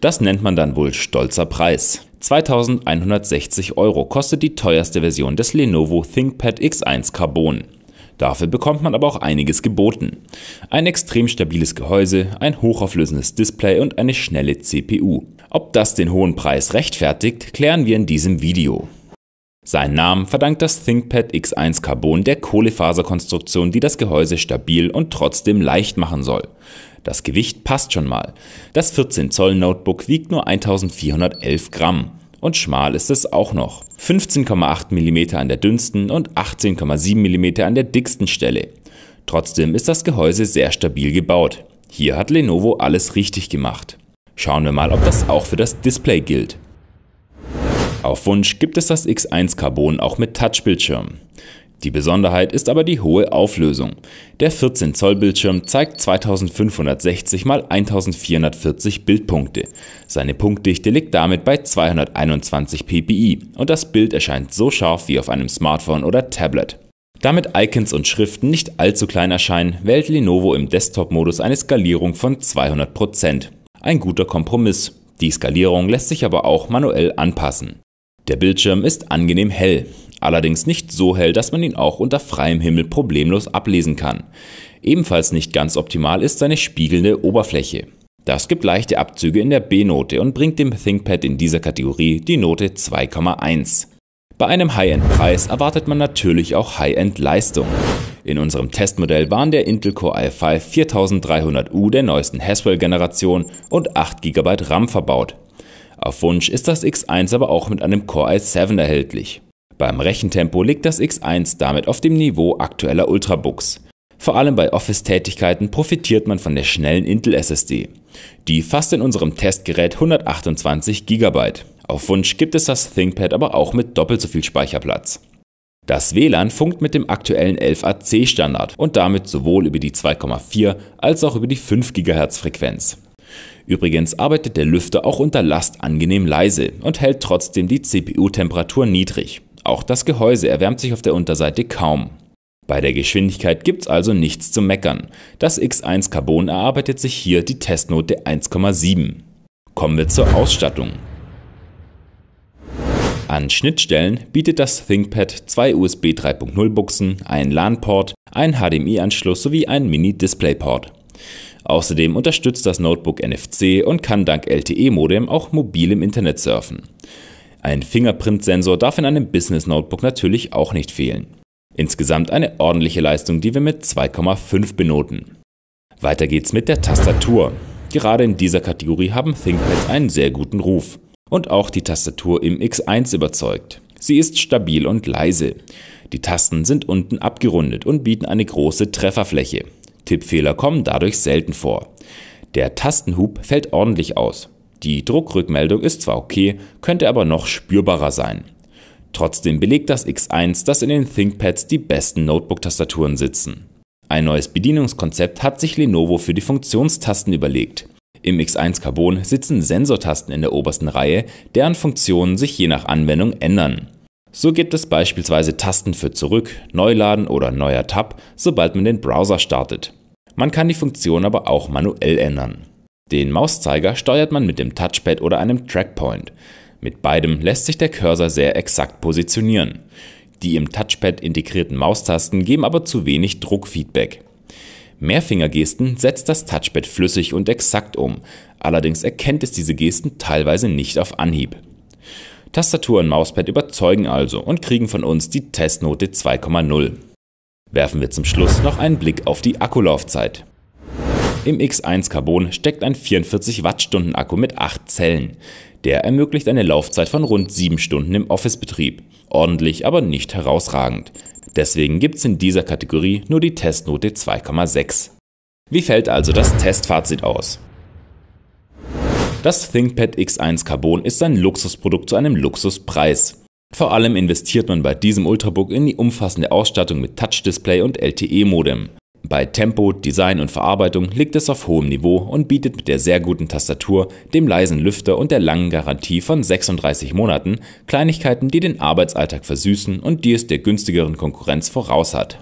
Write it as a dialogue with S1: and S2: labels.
S1: Das nennt man dann wohl stolzer Preis. 2160 Euro kostet die teuerste Version des Lenovo ThinkPad X1 Carbon. Dafür bekommt man aber auch einiges geboten. Ein extrem stabiles Gehäuse, ein hochauflösendes Display und eine schnelle CPU. Ob das den hohen Preis rechtfertigt, klären wir in diesem Video. Seinen Namen verdankt das ThinkPad X1 Carbon der Kohlefaserkonstruktion, die das Gehäuse stabil und trotzdem leicht machen soll. Das Gewicht passt schon mal. Das 14 Zoll Notebook wiegt nur 1411 Gramm. Und schmal ist es auch noch. 15,8 mm an der dünnsten und 18,7 mm an der dicksten Stelle. Trotzdem ist das Gehäuse sehr stabil gebaut. Hier hat Lenovo alles richtig gemacht. Schauen wir mal, ob das auch für das Display gilt. Auf Wunsch gibt es das X1 Carbon auch mit Touchbildschirm. Die Besonderheit ist aber die hohe Auflösung. Der 14 Zoll Bildschirm zeigt 2560 x 1440 Bildpunkte. Seine Punktdichte liegt damit bei 221 ppi und das Bild erscheint so scharf wie auf einem Smartphone oder Tablet. Damit Icons und Schriften nicht allzu klein erscheinen, wählt Lenovo im Desktop-Modus eine Skalierung von 200%. Ein guter Kompromiss. Die Skalierung lässt sich aber auch manuell anpassen. Der Bildschirm ist angenehm hell. Allerdings nicht so hell, dass man ihn auch unter freiem Himmel problemlos ablesen kann. Ebenfalls nicht ganz optimal ist seine spiegelnde Oberfläche. Das gibt leichte Abzüge in der B-Note und bringt dem ThinkPad in dieser Kategorie die Note 2,1. Bei einem High-End-Preis erwartet man natürlich auch High-End-Leistung. In unserem Testmodell waren der Intel Core i5 4300U der neuesten Haswell-Generation und 8 GB RAM verbaut. Auf Wunsch ist das X1 aber auch mit einem Core i7 erhältlich. Beim Rechentempo liegt das X1 damit auf dem Niveau aktueller Ultrabooks. Vor allem bei Office-Tätigkeiten profitiert man von der schnellen Intel-SSD. Die fasst in unserem Testgerät 128 GB. Auf Wunsch gibt es das ThinkPad aber auch mit doppelt so viel Speicherplatz. Das WLAN funkt mit dem aktuellen 11AC-Standard und damit sowohl über die 2,4 als auch über die 5 GHz Frequenz. Übrigens arbeitet der Lüfter auch unter Last angenehm leise und hält trotzdem die CPU-Temperatur niedrig. Auch das Gehäuse erwärmt sich auf der Unterseite kaum. Bei der Geschwindigkeit gibt's also nichts zu meckern. Das X1 Carbon erarbeitet sich hier die Testnote 1,7. Kommen wir zur Ausstattung. An Schnittstellen bietet das ThinkPad zwei USB 3.0 Buchsen, einen LAN-Port, einen HDMI-Anschluss sowie einen Mini-DisplayPort. Außerdem unterstützt das Notebook NFC und kann dank LTE-Modem auch mobil im Internet surfen. Ein Fingerprint-Sensor darf in einem Business Notebook natürlich auch nicht fehlen. Insgesamt eine ordentliche Leistung, die wir mit 2,5 benoten. Weiter geht's mit der Tastatur. Gerade in dieser Kategorie haben ThinkPads einen sehr guten Ruf. Und auch die Tastatur im X1 überzeugt. Sie ist stabil und leise. Die Tasten sind unten abgerundet und bieten eine große Trefferfläche. Tippfehler kommen dadurch selten vor. Der Tastenhub fällt ordentlich aus. Die Druckrückmeldung ist zwar okay, könnte aber noch spürbarer sein. Trotzdem belegt das X1, dass in den ThinkPads die besten Notebook-Tastaturen sitzen. Ein neues Bedienungskonzept hat sich Lenovo für die Funktionstasten überlegt. Im X1 Carbon sitzen Sensortasten in der obersten Reihe, deren Funktionen sich je nach Anwendung ändern. So gibt es beispielsweise Tasten für Zurück, Neuladen oder Neuer Tab, sobald man den Browser startet. Man kann die Funktion aber auch manuell ändern. Den Mauszeiger steuert man mit dem Touchpad oder einem Trackpoint. Mit beidem lässt sich der Cursor sehr exakt positionieren. Die im Touchpad integrierten Maustasten geben aber zu wenig Druckfeedback. Mehrfingergesten setzt das Touchpad flüssig und exakt um, allerdings erkennt es diese Gesten teilweise nicht auf Anhieb. Tastatur und Mauspad überzeugen also und kriegen von uns die Testnote 2,0. Werfen wir zum Schluss noch einen Blick auf die Akkulaufzeit. Im X1 Carbon steckt ein 44 Wattstunden Akku mit 8 Zellen. Der ermöglicht eine Laufzeit von rund 7 Stunden im Office-Betrieb. Ordentlich, aber nicht herausragend. Deswegen gibt es in dieser Kategorie nur die Testnote 2,6. Wie fällt also das Testfazit aus? Das ThinkPad X1 Carbon ist ein Luxusprodukt zu einem Luxuspreis. Vor allem investiert man bei diesem Ultrabook in die umfassende Ausstattung mit Touch-Display und LTE-Modem. Bei Tempo, Design und Verarbeitung liegt es auf hohem Niveau und bietet mit der sehr guten Tastatur, dem leisen Lüfter und der langen Garantie von 36 Monaten Kleinigkeiten, die den Arbeitsalltag versüßen und die es der günstigeren Konkurrenz voraus hat.